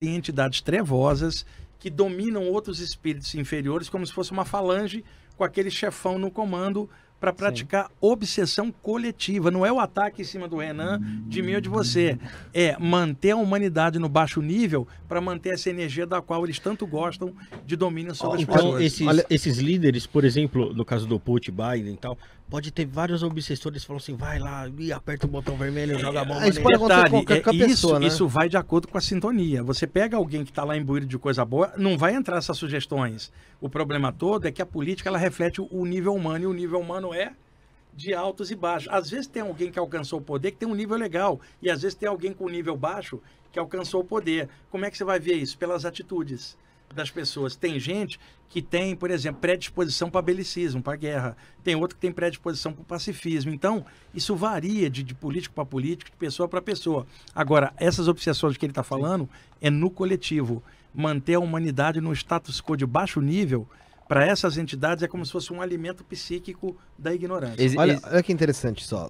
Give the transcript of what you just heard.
tem entidades trevosas que dominam outros espíritos inferiores como se fosse uma falange com aquele chefão no comando para praticar Sim. obsessão coletiva. Não é o ataque em cima do Renan, de mim ou de você. É manter a humanidade no baixo nível para manter essa energia da qual eles tanto gostam de domínio sobre as então, pessoas. Esses, Olha, esses líderes, por exemplo, no caso do Putin, Biden e tal, pode ter vários obsessores que falam assim, vai lá, aperta o botão vermelho, joga a bomba. isso pode Detalhe, com qualquer é pessoa, isso, né? isso vai de acordo com a sintonia. Você pega alguém que está lá imbuído de coisa boa, não vai entrar essas sugestões. O problema todo é que a política ela reflete o nível humano e o nível humano não é de altos e baixos. Às vezes tem alguém que alcançou o poder que tem um nível legal, e às vezes tem alguém com um nível baixo que alcançou o poder. Como é que você vai ver isso? Pelas atitudes das pessoas. Tem gente que tem, por exemplo, predisposição para belicismo, para guerra. Tem outro que tem predisposição para pacifismo. Então, isso varia de, de político para político, de pessoa para pessoa. Agora, essas obsessões que ele está falando é no coletivo. Manter a humanidade no status quo de baixo nível para essas entidades é como se fosse um alimento psíquico da ignorância. olha, olha que interessante só.